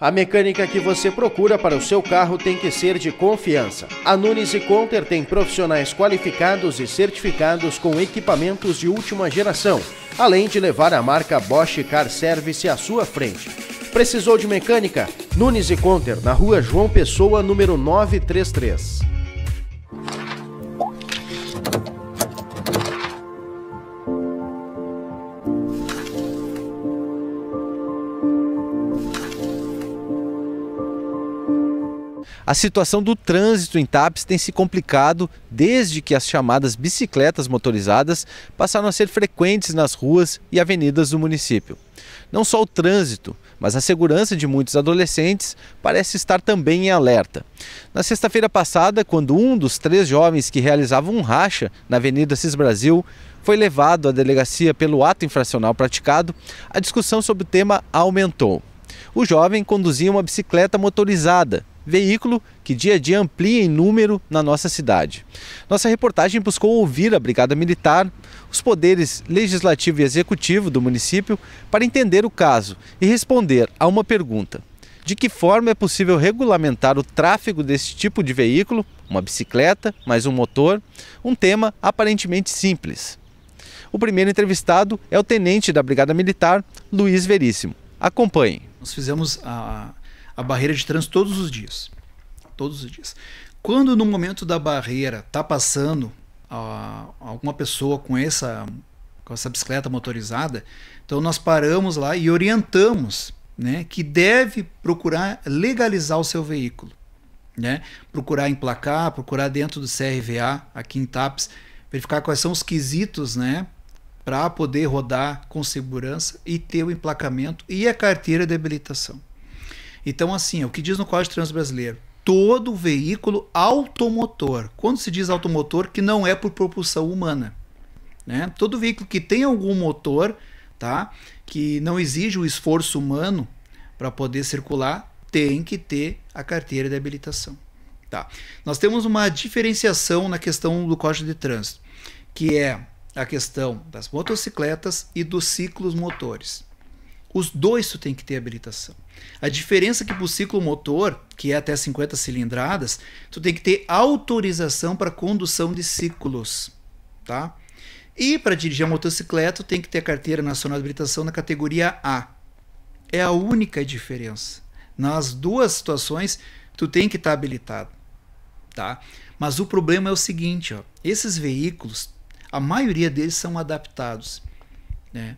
A mecânica que você procura para o seu carro tem que ser de confiança. A Nunes e Conter tem profissionais qualificados e certificados com equipamentos de última geração, além de levar a marca Bosch Car Service à sua frente. Precisou de mecânica? Nunes e Conter, na rua João Pessoa, número 933. A situação do trânsito em TAPS tem se complicado desde que as chamadas bicicletas motorizadas passaram a ser frequentes nas ruas e avenidas do município. Não só o trânsito, mas a segurança de muitos adolescentes parece estar também em alerta. Na sexta-feira passada, quando um dos três jovens que realizavam um racha na Avenida Cis Brasil foi levado à delegacia pelo ato infracional praticado, a discussão sobre o tema aumentou. O jovem conduzia uma bicicleta motorizada veículo que dia a dia amplia em número na nossa cidade. Nossa reportagem buscou ouvir a Brigada Militar, os poderes legislativo e executivo do município para entender o caso e responder a uma pergunta: de que forma é possível regulamentar o tráfego desse tipo de veículo, uma bicicleta, mais um motor, um tema aparentemente simples. O primeiro entrevistado é o tenente da Brigada Militar, Luiz Veríssimo. Acompanhe. Nós fizemos a, a barreira de trânsito todos os dias. Todos os dias. Quando no momento da barreira tá passando a, ah, alguma pessoa com essa, com essa bicicleta motorizada, então nós paramos lá e orientamos né, que deve procurar legalizar o seu veículo. Né? Procurar emplacar, procurar dentro do CRVA, aqui em TAPS, verificar quais são os quesitos né, para poder rodar com segurança e ter o emplacamento e a carteira de habilitação. Então, assim, o que diz no Código de Trânsito Brasileiro? Todo veículo automotor. Quando se diz automotor, que não é por propulsão humana. Né? Todo veículo que tem algum motor, tá? Que não exige o esforço humano para poder circular, tem que ter a carteira de habilitação. Tá? Nós temos uma diferenciação na questão do Código de Trânsito, que é a questão das motocicletas e dos ciclos motores. Os dois tu tem que ter habilitação. A diferença é que para o motor que é até 50 cilindradas, tu tem que ter autorização para condução de ciclos, tá? E para dirigir a motocicleta, tu tem que ter a carteira nacional de habilitação na categoria A. É a única diferença. Nas duas situações, tu tem que estar tá habilitado, tá? Mas o problema é o seguinte, ó, esses veículos, a maioria deles são adaptados, né?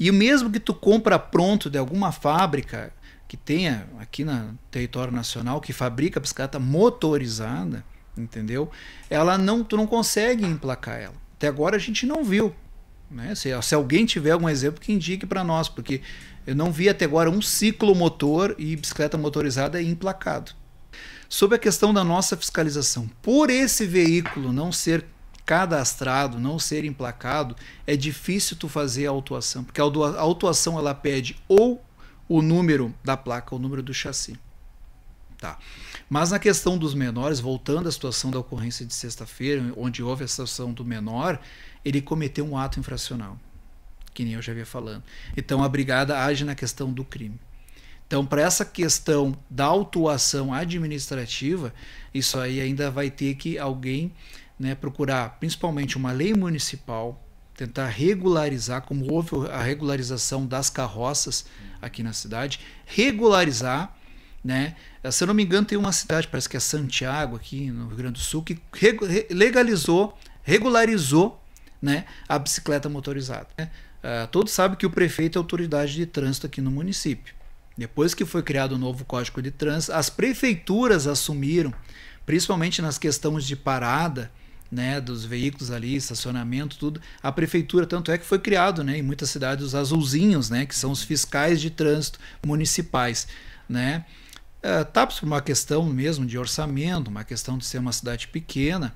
E o mesmo que tu compra pronto de alguma fábrica que tenha aqui no território nacional, que fabrica bicicleta motorizada, entendeu? Ela não, tu não consegue emplacar ela. Até agora a gente não viu. Né? Se, se alguém tiver algum exemplo que indique para nós, porque eu não vi até agora um ciclomotor e bicicleta motorizada emplacado. Sobre a questão da nossa fiscalização, por esse veículo não ser cadastrado, não ser emplacado, é difícil tu fazer a autuação, porque a autuação ela pede ou o número da placa, o número do chassi. Tá. Mas na questão dos menores, voltando à situação da ocorrência de sexta-feira, onde houve a situação do menor, ele cometeu um ato infracional, que nem eu já havia falando. Então a brigada age na questão do crime. Então, para essa questão da autuação administrativa, isso aí ainda vai ter que alguém né, procurar principalmente uma lei municipal, tentar regularizar, como houve a regularização das carroças aqui na cidade, regularizar. Né? Eh, se eu não me engano, tem uma cidade, parece que é Santiago, aqui no Rio Grande do Sul, que legalizou, regularizou né, a bicicleta motorizada. Né? Uh, todos sabem que o prefeito é autoridade de trânsito aqui no município. Depois que foi criado o novo Código de Trânsito, as prefeituras assumiram, principalmente nas questões de parada, né, dos veículos ali, estacionamento, tudo. A prefeitura, tanto é que foi criado, né, em muitas cidades os azulzinhos, né, que são os fiscais de trânsito municipais, né? Uh, tá por uma questão mesmo de orçamento, uma questão de ser uma cidade pequena,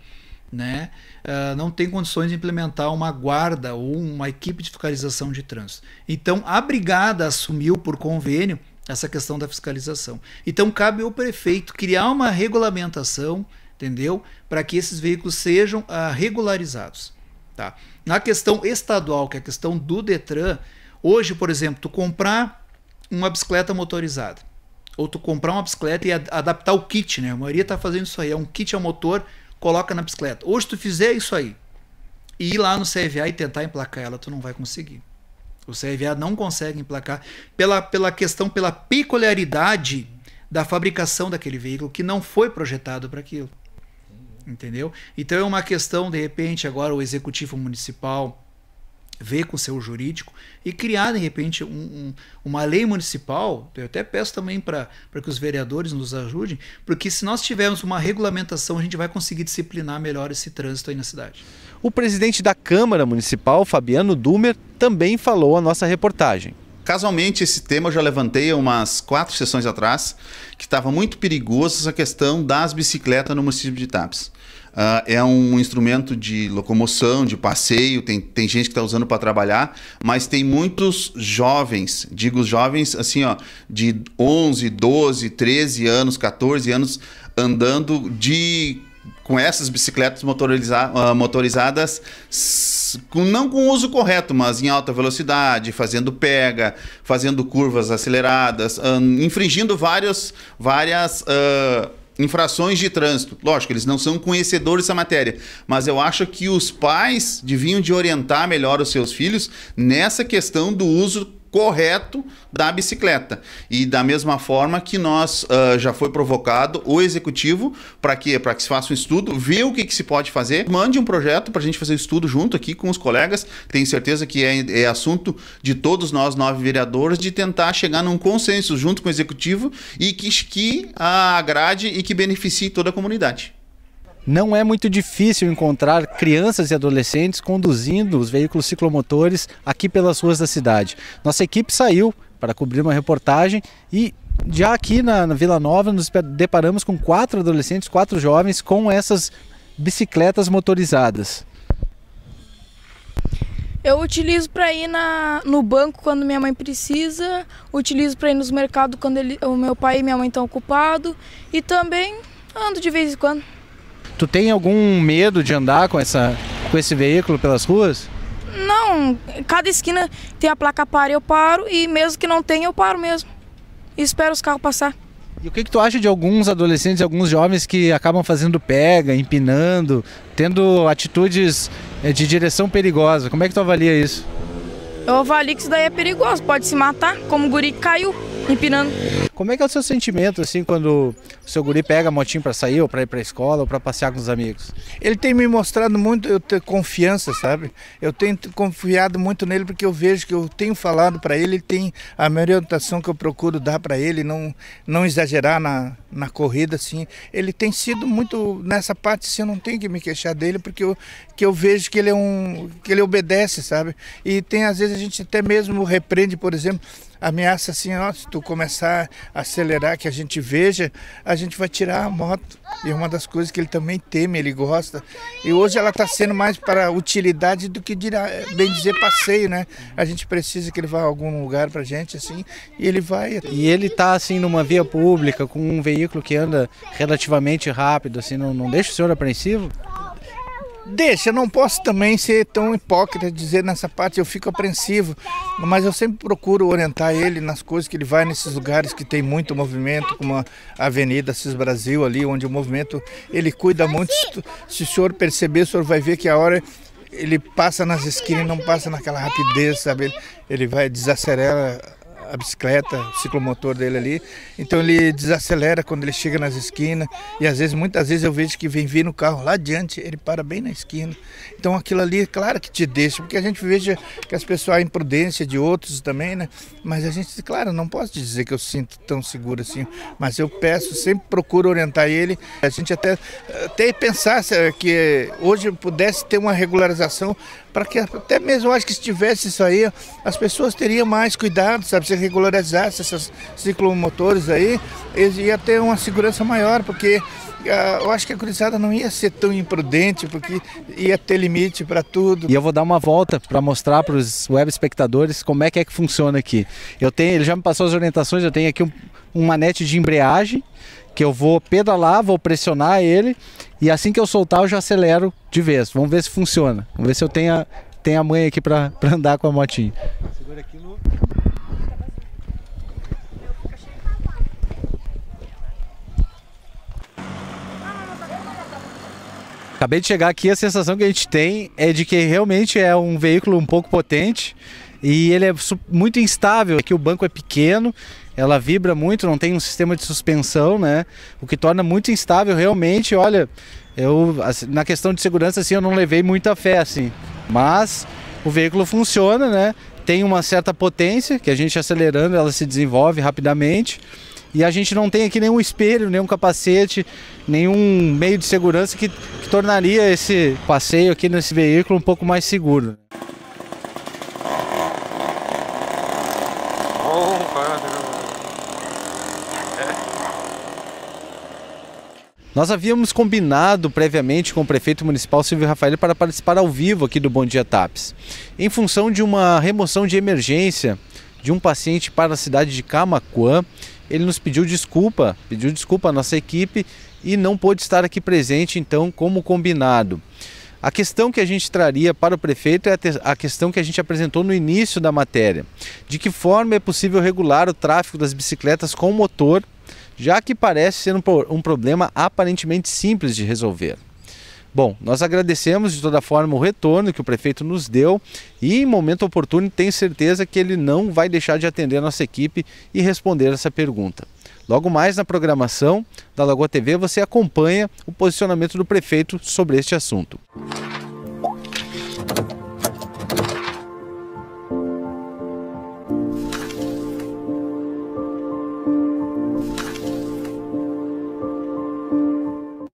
né? Uh, não tem condições de implementar uma guarda ou uma equipe de fiscalização de trânsito. Então, a brigada assumiu por convênio essa questão da fiscalização. Então, cabe ao prefeito criar uma regulamentação entendeu? Para que esses veículos sejam ah, regularizados. Tá? Na questão estadual, que é a questão do Detran, hoje, por exemplo, tu comprar uma bicicleta motorizada, ou tu comprar uma bicicleta e ad adaptar o kit, né? A maioria está fazendo isso aí, é um kit ao é motor, coloca na bicicleta. Hoje tu fizer isso aí e ir lá no CVA e tentar emplacar ela, tu não vai conseguir. O CVA não consegue emplacar pela, pela questão, pela peculiaridade da fabricação daquele veículo que não foi projetado para aquilo entendeu? Então é uma questão, de repente, agora o executivo municipal ver com o seu jurídico e criar, de repente, um, um, uma lei municipal. Eu até peço também para que os vereadores nos ajudem, porque se nós tivermos uma regulamentação, a gente vai conseguir disciplinar melhor esse trânsito aí na cidade. O presidente da Câmara Municipal, Fabiano Dumer, também falou a nossa reportagem. Casualmente, esse tema eu já levantei umas quatro sessões atrás, que estava muito perigoso essa questão das bicicletas no município de Tapes. Uh, é um instrumento de locomoção, de passeio, tem, tem gente que está usando para trabalhar, mas tem muitos jovens, digo jovens assim, ó, de 11, 12, 13 anos, 14 anos, andando de com essas bicicletas motoriza ah, motorizadas, não com uso correto, mas em alta velocidade, fazendo pega, fazendo curvas aceleradas, infringindo vários, várias. Uh, infrações de trânsito. Lógico, eles não são conhecedores dessa matéria, mas eu acho que os pais deviam de orientar melhor os seus filhos nessa questão do uso correto da bicicleta. E da mesma forma que nós uh, já foi provocado o executivo para que para que se faça um estudo, vê o que, que se pode fazer, mande um projeto para a gente fazer um estudo junto aqui com os colegas. Tenho certeza que é, é, assunto de todos nós nove vereadores de tentar chegar num consenso junto com o executivo e que, que agrade e que beneficie toda a comunidade. Não é muito difícil encontrar crianças e adolescentes conduzindo os veículos ciclomotores aqui pelas ruas da cidade. Nossa equipe saiu para cobrir uma reportagem e já aqui na, na Vila Nova nos deparamos com quatro adolescentes, quatro jovens com essas bicicletas motorizadas. Eu utilizo para ir na, no banco quando minha mãe precisa, utilizo para ir nos mercados quando ele, o meu pai e minha mãe estão ocupados e também ando de vez em quando. Tu tem algum medo de andar com, essa, com esse veículo pelas ruas? Não, cada esquina tem a placa para, eu paro e mesmo que não tenha, eu paro mesmo. E espero os carros passar. E o que, que tu acha de alguns adolescentes, alguns jovens que acabam fazendo pega, empinando, tendo atitudes eh, de direção perigosa? Como é que tu avalia isso? Eu avalio que isso daí é perigoso, pode se matar, como o guri caiu empinando. Como é que é o seu sentimento, assim, quando o seu guri pega a motinho para sair, ou para ir para a escola, ou para passear com os amigos? Ele tem me mostrado muito, eu tenho confiança, sabe? Eu tenho confiado muito nele porque eu vejo que eu tenho falado para ele, ele tem a minha orientação que eu procuro dar para ele, não, não exagerar na, na corrida, assim. Ele tem sido muito, nessa parte, assim, eu não tenho que me queixar dele porque eu, que eu vejo que ele é um, que ele obedece, sabe? E tem, às vezes, a gente até mesmo repreende, por exemplo, ameaça assim, ó, se tu começar a acelerar, que a gente veja, a gente vai tirar a moto. E é uma das coisas que ele também teme, ele gosta. E hoje ela está sendo mais para utilidade do que, dirá, bem dizer, passeio, né? A gente precisa que ele vá a algum lugar para gente, assim, e ele vai. E ele está, assim, numa via pública, com um veículo que anda relativamente rápido, assim, não, não deixa o senhor apreensivo? Deixa, não posso também ser tão hipócrita dizer nessa parte, eu fico apreensivo, mas eu sempre procuro orientar ele nas coisas que ele vai nesses lugares que tem muito movimento, como a Avenida Cis Brasil ali, onde o movimento, ele cuida muito. Se o senhor perceber, o senhor vai ver que a hora ele passa nas esquinas, não passa naquela rapidez, sabe? Ele vai desacerar a bicicleta, o ciclomotor dele ali. Então ele desacelera quando ele chega nas esquinas. E às vezes, muitas vezes eu vejo que vem vindo o carro lá adiante, ele para bem na esquina. Então aquilo ali, é claro que te deixa, porque a gente veja que as pessoas, a imprudência de outros também, né? Mas a gente, claro, não posso te dizer que eu sinto tão seguro assim. Mas eu peço, sempre procuro orientar ele. A gente até, até pensasse eh, que hoje pudesse ter uma regularização para que até mesmo, acho que se tivesse isso aí, as pessoas teriam mais cuidado, sabe? se regularizasse esses ciclomotores aí, ia ter uma segurança maior, porque ah, eu acho que a cruzada não ia ser tão imprudente, porque ia ter limite para tudo. E eu vou dar uma volta para mostrar para os web espectadores como é que é que funciona aqui. Eu tenho, ele já me passou as orientações, eu tenho aqui um, um manete de embreagem que eu vou pedalar, vou pressionar ele e assim que eu soltar eu já acelero de vez. Vamos ver se funciona. Vamos ver se eu tenho a, tenho a mãe aqui para andar com a motinha. Segura aqui, acabei de chegar aqui, a sensação que a gente tem é de que realmente é um veículo um pouco potente e ele é muito instável, que o banco é pequeno, ela vibra muito, não tem um sistema de suspensão, né? O que torna muito instável realmente, olha, eu na questão de segurança assim, eu não levei muita fé assim, mas o veículo funciona, né? Tem uma certa potência que a gente acelerando, ela se desenvolve rapidamente. E a gente não tem aqui nenhum espelho, nenhum capacete, nenhum meio de segurança que, que tornaria esse passeio aqui nesse veículo um pouco mais seguro. Nós havíamos combinado previamente com o prefeito municipal Silvio Rafael para participar ao vivo aqui do Bom Dia TAPS. Em função de uma remoção de emergência de um paciente para a cidade de Camacuã, ele nos pediu desculpa, pediu desculpa à nossa equipe e não pôde estar aqui presente, então, como combinado. A questão que a gente traria para o prefeito é a questão que a gente apresentou no início da matéria: de que forma é possível regular o tráfego das bicicletas com motor, já que parece ser um, um problema aparentemente simples de resolver. Bom, nós agradecemos de toda forma o retorno que o prefeito nos deu e em momento oportuno tenho certeza que ele não vai deixar de atender a nossa equipe e responder essa pergunta. Logo mais na programação da Lagoa TV você acompanha o posicionamento do prefeito sobre este assunto.